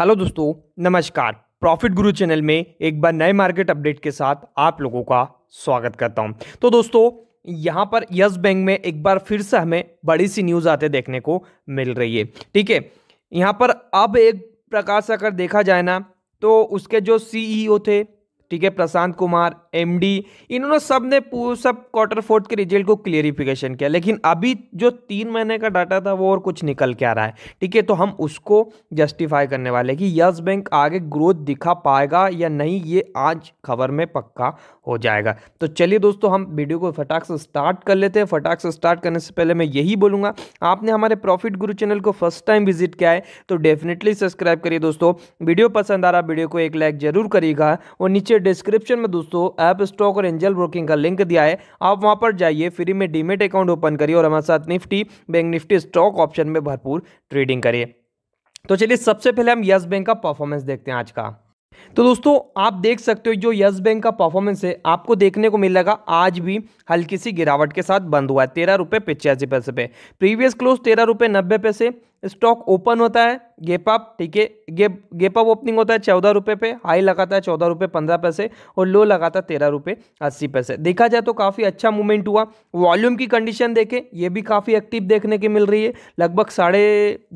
hello दोस्तों नमस्कार profit गुरु चैनल में एक बार नए मार्केट अपडेट के साथ आप लोगों का स्वागत करता हूं तो दोस्तों यहां पर यस बैंक में एक बार फिर से हमें बड़ी सी न्यूज़ आते देखने को मिल रही है ठीक है यहां पर अब एक प्रकार से अगर देखा जाए ना तो उसके जो सीईओ e थे ठीक है प्रशांत कुमार एमडी इन्होंने सब ने सब क्वार्टर फोर्थ के रिजल्ट को क्लियरिफिकेशन किया लेकिन अभी जो तीन महीने का डाटा था वो और कुछ निकल के आ रहा है ठीक है तो हम उसको जस्टिफाई करने वाले कि यस बैंक आगे ग्रोथ दिखा पाएगा या नहीं ये आज खबर में पक्का हो जाएगा तो चलिए दोस्तों हम वीडियो को फटाक से स्टार्ट कर लेते हैं फटाक से स्टार्ट करने से पहले मैं यही बोलूँगा आपने हमारे प्रॉफिट गुरु चैनल को फर्स्ट टाइम विजिट किया है तो डेफिनेटली सब्सक्राइब करिए दोस्तों वीडियो पसंद आ रहा वीडियो को एक लाइक जरूर करिएगा और नीचे डिस्क्रिप्शन में दोस्तों ऐप स्टॉक और एंजल ब्रोकिंग का लिंक दिया है आप वहाँ पर जाइए फ्री में डीमेट अकाउंट ओपन करिए और हमारे साथ Nifty bank Nifty stock option में भरपूर ट्रेडिंग करिए तो चलिए सबसे पहले हम यस बैंक का परफॉर्मेंस देखते हैं आज का तो दोस्तों आप देख सकते हो जो यस बैंक का परफॉर्मेंस है आपको देखने को मिलेगा आज भी हल्की सी गिरावट के साथ बंद हुआ है तेरह रुपये पिचासी पैसे पे प्रीवियस क्लोज तेरह रुपये नब्बे पैसे स्टॉक ओपन होता है गेप अप ठीक है गेप गेप अप ओपनिंग होता है चौदह रुपये पे हाई लगाता है चौदह रुपये पंद्रह पैसे और लो लगाता है तेरह रुपये अस्सी पैसे देखा जाए तो काफ़ी अच्छा मूवमेंट हुआ वॉल्यूम की कंडीशन देखें ये भी काफ़ी एक्टिव देखने की मिल रही है लगभग साढ़े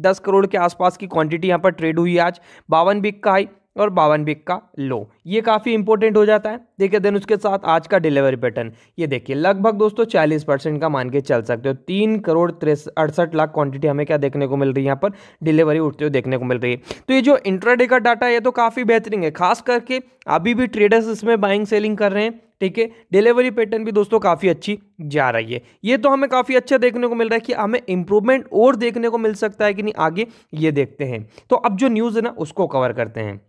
दस करोड़ के आसपास की क्वांटिटी यहाँ पर ट्रेड हुई आज बावन बिक का हाई और बावन बिक का लो ये काफ़ी इंपॉर्टेंट हो जाता है देखिए देन उसके साथ आज का डिलीवरी पैटर्न ये देखिए लगभग दोस्तों चालीस परसेंट का मान के चल सकते हो तीन करोड़ अड़सठ लाख क्वांटिटी हमें क्या देखने को मिल रही है यहाँ पर डिलीवरी उठते हुए देखने को मिल रही है तो ये जो इंट्राडे का डाटा है ये तो काफ़ी बेहतरीन है खास करके अभी भी ट्रेडर्स इसमें बाइंग सेलिंग कर रहे हैं ठीक है डिलीवरी पैटर्न भी दोस्तों काफ़ी अच्छी जा रही है ये तो हमें काफ़ी अच्छा देखने को मिल रहा है कि हमें इंप्रूवमेंट और देखने को मिल सकता है कि नहीं आगे ये देखते हैं तो अब जो न्यूज़ है ना उसको कवर करते हैं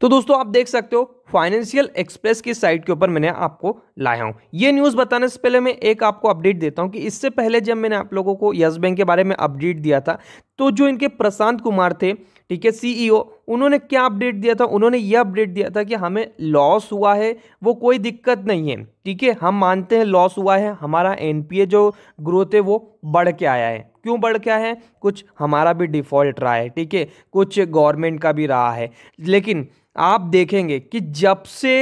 तो दोस्तों आप देख सकते हो फाइनेंशियल एक्सप्रेस की साइट के ऊपर मैंने आपको लाया हूं ये न्यूज़ बताने से पहले मैं एक आपको अपडेट देता हूं कि इससे पहले जब मैंने आप लोगों को यस बैंक के बारे में अपडेट दिया था तो जो इनके प्रशांत कुमार थे ठीक है सीईओ e उन्होंने क्या अपडेट दिया था उन्होंने यह अपडेट दिया था कि हमें लॉस हुआ है वो कोई दिक्कत नहीं है ठीक है हम मानते हैं लॉस हुआ है हमारा एनपीए जो ग्रोथ है वो बढ़ के आया है क्यों बढ़ गया है कुछ हमारा भी डिफ़ॉल्ट रहा है ठीक है कुछ गवर्नमेंट का भी रहा है लेकिन आप देखेंगे कि जब से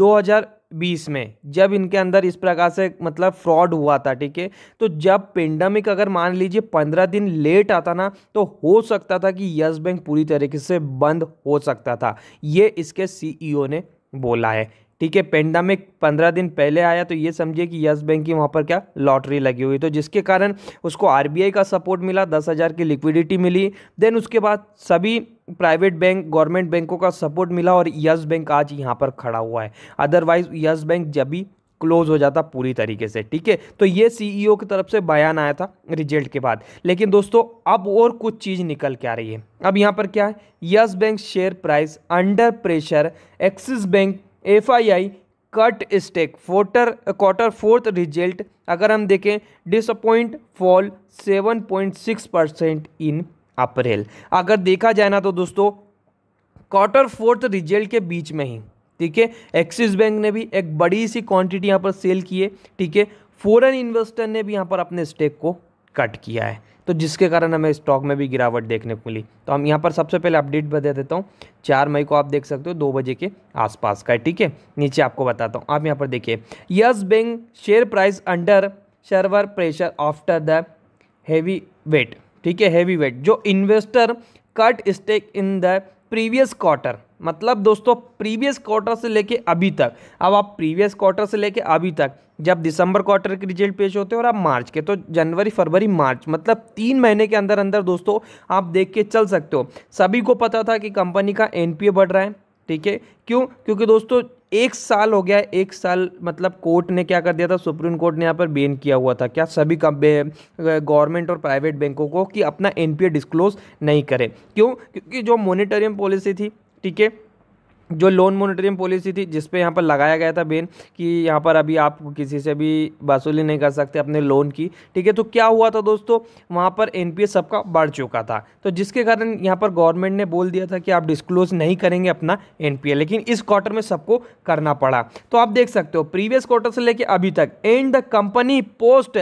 2020 में जब इनके अंदर इस प्रकार से मतलब फ्रॉड हुआ था ठीक है तो जब पेंडेमिक अगर मान लीजिए पंद्रह दिन लेट आता ना तो हो सकता था कि यस बैंक पूरी तरीके से बंद हो सकता था ये इसके सीईओ e ने बोला है ठीक है पेंडामिक पंद्रह दिन पहले आया तो ये समझिए कि यस बैंक की वहाँ पर क्या लॉटरी लगी हुई तो जिसके कारण उसको आर का सपोर्ट मिला दस हज़ार की लिक्विडिटी मिली देन उसके बाद सभी प्राइवेट बैंक गवर्नमेंट बैंकों का सपोर्ट मिला और यस बैंक आज यहाँ पर खड़ा हुआ है अदरवाइज यस बैंक जब भी क्लोज हो जाता पूरी तरीके से ठीक है तो ये सीईओ e की तरफ से बयान आया था रिजल्ट के बाद लेकिन दोस्तों अब और कुछ चीज़ निकल के आ रही है अब यहाँ पर क्या है Yes Bank share price under pressure Axis Bank F I I cut stake fourth quarter fourth result अगर हम देखें disappoint fall seven point six percent in April अगर देखा जाए ना तो दोस्तों क्वार्टर फोर्थ रिजल्ट के बीच में ही ठीक है एक्सिस बैंक ने भी एक बड़ी सी क्वांटिटी यहाँ पर सेल की है ठीक है फॉरेन इन्वेस्टर ने भी यहाँ पर अपने स्टेक को कट किया है तो जिसके कारण हमें स्टॉक में भी गिरावट देखने को मिली तो हम यहाँ पर सबसे पहले अपडेट बता देता हूँ चार मई को आप देख सकते हो दो बजे के आसपास का ठीक है नीचे आपको बताता हूँ आप यहाँ पर देखिए Yes Bank share price under severe pressure after the heavy weight ठीक है हैवी वेट जो investor cut stake in the previous quarter मतलब दोस्तों प्रीवियस क्वार्टर से लेके अभी तक अब आप प्रीवियस क्वार्टर से लेके अभी तक जब दिसंबर क्वार्टर के रिजल्ट पेश होते हैं और आप मार्च के तो जनवरी फरवरी मार्च मतलब तीन महीने के अंदर अंदर दोस्तों आप देख के चल सकते हो सभी को पता था कि कंपनी का एनपीए बढ़ रहा है ठीक है क्यों क्योंकि दोस्तों एक साल हो गया एक साल मतलब कोर्ट ने क्या कर दिया था सुप्रीम कोर्ट ने यहाँ पर बेन किया हुआ था क्या सभी गवर्नमेंट और प्राइवेट बैंकों को कि अपना एनपीए डिस्क्लोज नहीं करें क्यों क्योंकि जो मोनिटरियम पॉलिसी थी ठीक है जो लोन मोनिटरिंग पॉलिसी थी जिस पे यहाँ पर लगाया गया था बेन कि यहाँ पर अभी आप किसी से भी वसूली नहीं कर सकते अपने लोन की ठीक है तो क्या हुआ था दोस्तों वहाँ पर एन सबका बढ़ चुका था तो जिसके कारण यहाँ पर गवर्नमेंट ने बोल दिया था कि आप डिस्क्लोज नहीं करेंगे अपना एन लेकिन इस क्वार्टर में सबको करना पड़ा तो आप देख सकते हो प्रीवियस क्वार्टर से लेकर अभी तक and the company post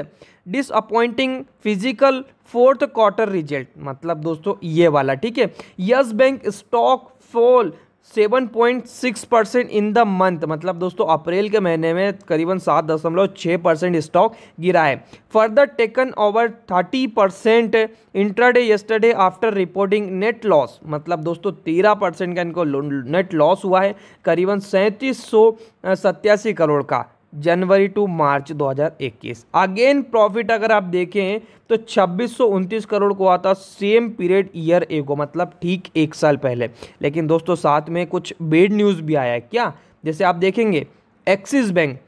disappointing fiscal fourth quarter result मतलब दोस्तों ये वाला ठीक है Yes Bank stock fall seven point six percent in the month मतलब दोस्तों अप्रैल के महीने में करीबन सात दशमलव छः परसेंट स्टॉक गिरा है further taken over thirty percent intraday yesterday after reporting net loss मतलब दोस्तों तेरह परसेंट का इनको नेट लॉस हुआ है करीबन सैंतीस सौ सत्तासी करोड़ का January to March 2021 again profit अगर आप देखें तो छब्बीस करोड़ को आता सेम पीरियड ईयर ए को मतलब ठीक एक साल पहले लेकिन दोस्तों साथ में कुछ बेड न्यूज़ भी आया है क्या जैसे आप देखेंगे Axis Bank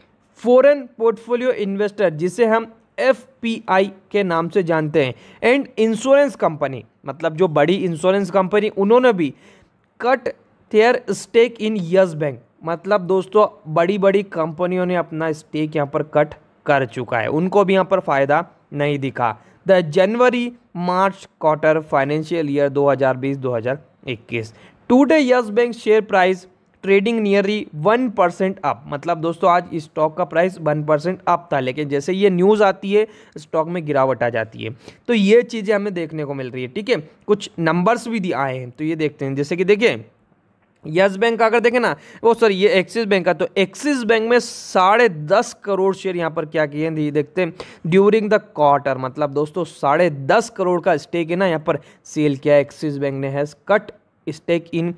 foreign portfolio investor जिसे हम एफ के नाम से जानते हैं एंड इंश्योरेंस कंपनी मतलब जो बड़ी इंश्योरेंस कंपनी उन्होंने भी cut their stake in Yes Bank मतलब दोस्तों बड़ी बड़ी कंपनियों ने अपना स्टेक यहाँ पर कट कर चुका है उनको भी यहाँ पर फ़ायदा नहीं दिखा the January March quarter financial year 2020-2021 today Yes Bank share price trading nearly one percent up मतलब दोस्तों आज स्टॉक का प्राइस वन परसेंट अप था लेकिन जैसे ये न्यूज़ आती है स्टॉक में गिरावट आ जाती है तो ये चीज़ें हमें देखने को मिल रही है ठीक है कुछ नंबर्स भी आए हैं तो ये देखते हैं जैसे कि देखिए यस बैंक का अगर देखें ना वो सर ये एक्सिस बैंक का तो एक्सिस बैंक में साढ़े दस करोड़ शेयर यहाँ पर क्या किए हैं देखते हैं ड्यूरिंग द क्वार्टर मतलब दोस्तों साढ़े दस करोड़ का स्टेक है ना यहाँ पर सेल किया एक्सिस बैंक ने has cut stake in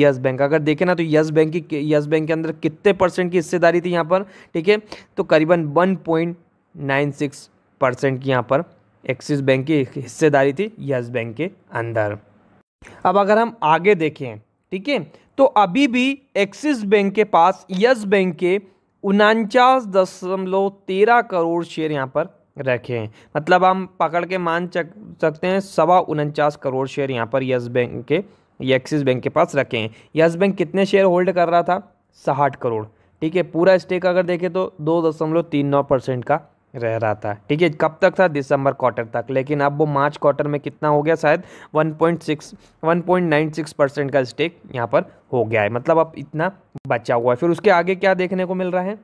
Yes Bank अगर देखें ना तो यस बैंक की यस बैंक के अंदर कितने परसेंट की हिस्सेदारी थी यहाँ पर ठीक है तो करीबन one point nine six percent की यहाँ पर एक्सिस बैंक की हिस्सेदारी थी यस बैंक के अंदर अब अगर हम आगे देखें ठीक है तो अभी भी एक्सिस बैंक के पास यस बैंक के उनचास दशमलव तेरह करोड़ शेयर यहाँ पर रखे हैं मतलब हम पकड़ के मान चक, सकते हैं सवा उनचास करोड़ शेयर यहाँ पर यस बैंक के एक्सिस बैंक के पास रखे हैं यस बैंक कितने शेयर होल्ड कर रहा था साठ करोड़ ठीक है पूरा स्टेक अगर देखें तो दो दशमलव तीन नौ परसेंट का रह रहा था ठीक है कब तक था दिसंबर क्वार्टर तक लेकिन अब वो मार्च क्वार्टर में कितना हो गया शायद 1.6 1.96 परसेंट का स्टेक यहाँ पर हो गया है मतलब अब इतना बचा हुआ है फिर उसके आगे क्या देखने को मिल रहा है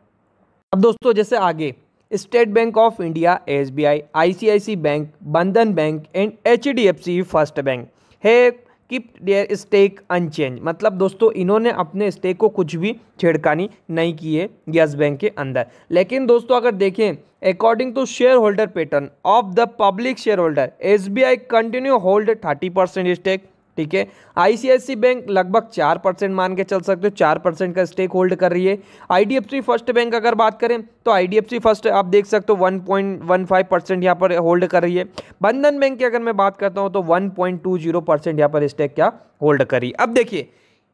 अब दोस्तों जैसे आगे State Bank of India S B I I C I C bank Bandhan bank and H D F C first bank है किप डेयर स्टेक अनचेंज मतलब दोस्तों इन्होंने अपने स्टेक को कुछ भी छेड़कानी नहीं की है यस बैंक के अंदर लेकिन दोस्तों अगर देखें according to share holder pattern of the public share holder S B I continue hold thirty percent stake ठीक है आईसीआईसी बैंक लगभग चार परसेंट मान के चल सकते हो चार परसेंट का स्टेक होल्ड कर रही है आईडीएफसी फर्स्ट बैंक अगर बात करें तो आईडीएफसी फर्स्ट आप देख सकते हो one point one five percent यहाँ पर होल्ड कर रही है बंधन बैंक की अगर मैं बात करता हूँ तो one point two zero percent यहाँ पर स्टेक क्या होल्ड कर रही है अब देखिए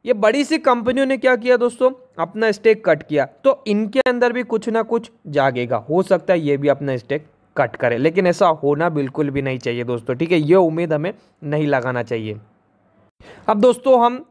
ये बड़ी सी कंपनियों ने क्या किया दोस्तों अपना स्टेक कट किया तो इनके अंदर भी कुछ ना कुछ जागेगा हो सकता है ये भी अपना स्टेक कट करे लेकिन ऐसा होना बिल्कुल भी नहीं चाहिए दोस्तों ठीक है ये उम्मीद हमें नहीं लगाना चाहिए अब दोस्तों हम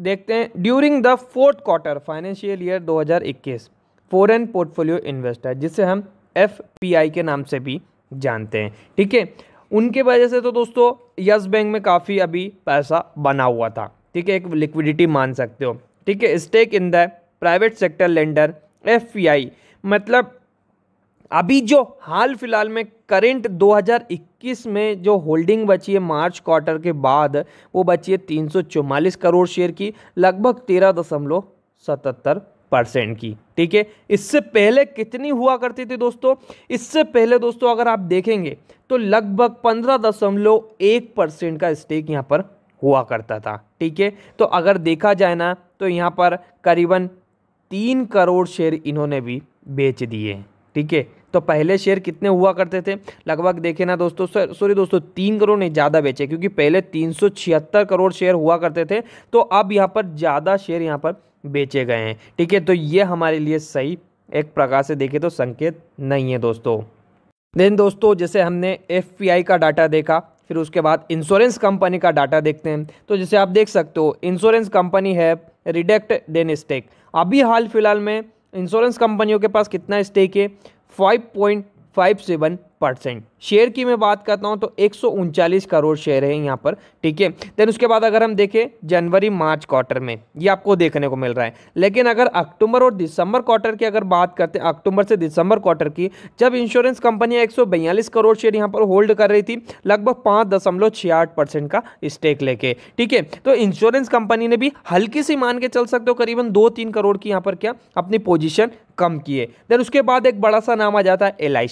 देखते हैं during the fourth quarter financial year 2021 foreign portfolio investor जिसे हम एफ के नाम से भी जानते हैं ठीक है उनके वजह से तो दोस्तों यस बैंक में काफ़ी अभी पैसा बना हुआ था ठीक है एक लिक्विडिटी मान सकते हो ठीक है stake in the private sector lender F मतलब अभी जो हाल फिलहाल में करेंट 2021 में जो होल्डिंग बची है मार्च क्वार्टर के बाद वो बची है तीन करोड़ शेयर की लगभग तेरह दशमलव सतहत्तर परसेंट की ठीक है इससे पहले कितनी हुआ करती थी दोस्तों इससे पहले दोस्तों अगर आप देखेंगे तो लगभग पंद्रह दशमलव एक परसेंट का स्टेक यहाँ पर हुआ करता था ठीक है तो अगर देखा जाए ना तो यहाँ पर करीबन तीन करोड़ शेयर इन्होंने भी बेच दिए ठीक है तो पहले शेयर कितने हुआ करते थे लगभग देखे ना दोस्तों सॉरी दोस्तों तीन करोड़ नहीं ज़्यादा बेचे क्योंकि पहले तीन करोड़ शेयर हुआ करते थे तो अब यहाँ पर ज़्यादा शेयर यहाँ पर बेचे गए हैं ठीक है तो ये हमारे लिए सही एक प्रकार से देखे तो संकेत नहीं है दोस्तों देन दोस्तों जैसे हमने एफ का डाटा देखा फिर उसके बाद इंश्योरेंस कंपनी का डाटा देखते हैं तो जैसे आप देख सकते हो इंश्योरेंस कंपनी है रिडेक्ट देन स्टेक अभी हाल फिलहाल में इंश्योरेंस कंपनियों के पास कितना स्टेक है five point five seven percent share की मैं बात करता हूँ तो एक करोड़ शेयर है यहाँ पर ठीक है देन उसके बाद अगर हम देखें जनवरी मार्च क्वार्टर में ये आपको देखने को मिल रहा है लेकिन अगर अक्टूबर और दिसंबर क्वार्टर की अगर बात करते हैं अक्टूबर से दिसंबर क्वार्टर की जब इंश्योरेंस कंपनियां एक करोड़ शेयर यहाँ पर होल्ड कर रही थी लगभग पाँच दशमलव परसेंट का स्टेक लेके ठीक है तो इंश्योरेंस कंपनी ने भी हल्की सी मान के चल सकते हो करीबन दो तीन करोड़ की यहाँ पर क्या अपनी पोजिशन कम किए देन उसके बाद एक बड़ा सा नाम आ जाता है एल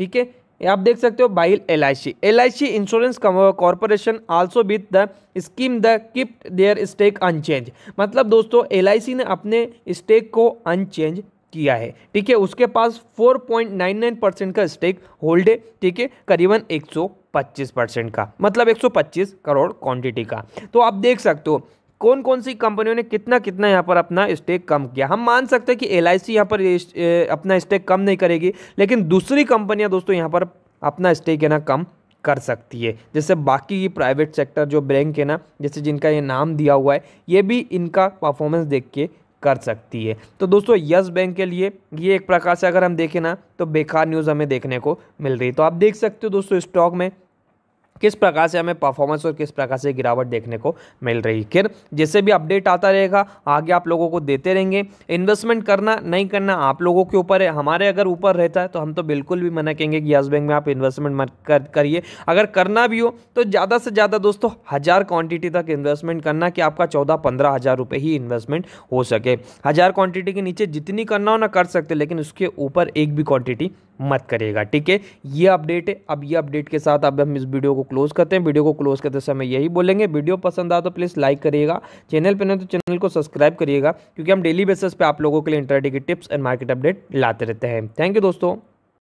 ठीक है आप देख सकते हो बाइल L I C L I C insurance corporation also with the scheme the kept their stake unchanged मतलब दोस्तों एल आई सी ने अपने स्टेक को अनचेंज किया है ठीक है उसके पास 4.99 परसेंट का स्टेक होल्ड है ठीक है करीबन 125 परसेंट का मतलब 125 करोड़ क्वांटिटी का तो आप देख सकते हो कौन कौन सी कंपनियों ने कितना कितना यहाँ पर अपना स्टेक कम किया हम मान सकते हैं कि एल यहाँ पर अपना स्टेक कम नहीं करेगी लेकिन दूसरी कंपनियाँ दोस्तों यहाँ पर अपना स्टेक है ना कम कर सकती है जैसे बाकी प्राइवेट सेक्टर जो बैंक है ना जैसे जिनका ये नाम दिया हुआ है ये भी इनका परफॉर्मेंस देख के कर सकती है तो दोस्तों यस बैंक के लिए ये एक प्रकार से अगर हम देखें ना तो बेकार न्यूज़ हमें देखने को मिल रही है तो आप देख सकते हो दोस्तों स्टॉक में किस प्रकार से हमें परफॉर्मेंस और किस प्रकार से गिरावट देखने को मिल रही खैर जैसे भी अपडेट आता रहेगा आगे आप लोगों को देते रहेंगे इन्वेस्टमेंट करना नहीं करना आप लोगों के ऊपर है हमारे अगर ऊपर रहता है तो हम तो बिल्कुल भी मना कहेंगे कि यस बैंक में आप इन्वेस्टमेंट कर, करिए अगर करना भी हो तो ज़्यादा से ज़्यादा दोस्तों हज़ार क्वान्टिटी तक इन्वेस्टमेंट करना कि आपका चौदह पंद्रह हज़ार रुपये ही इन्वेस्टमेंट हो सके हज़ार क्वान्टिटी के नीचे जितनी करना हो ना कर सकते लेकिन उसके ऊपर एक भी क्वान्टिटी मत करेगा ठीक है ये अपडेट है अब ये अपडेट के साथ अब हम इस वीडियो को क्लोज करते हैं वीडियो को क्लोज करते समय यही बोलेंगे वीडियो पसंद आए तो प्लीज़ लाइक करिएगा चैनल पर नहीं तो चैनल को सब्सक्राइब करिएगा क्योंकि हम डेली बेसिस पर आप लोगों के लिए इंटरडे की टिप्स एंड मार्केट अपडेट लाते रहते हैं थैंक यू दोस्तों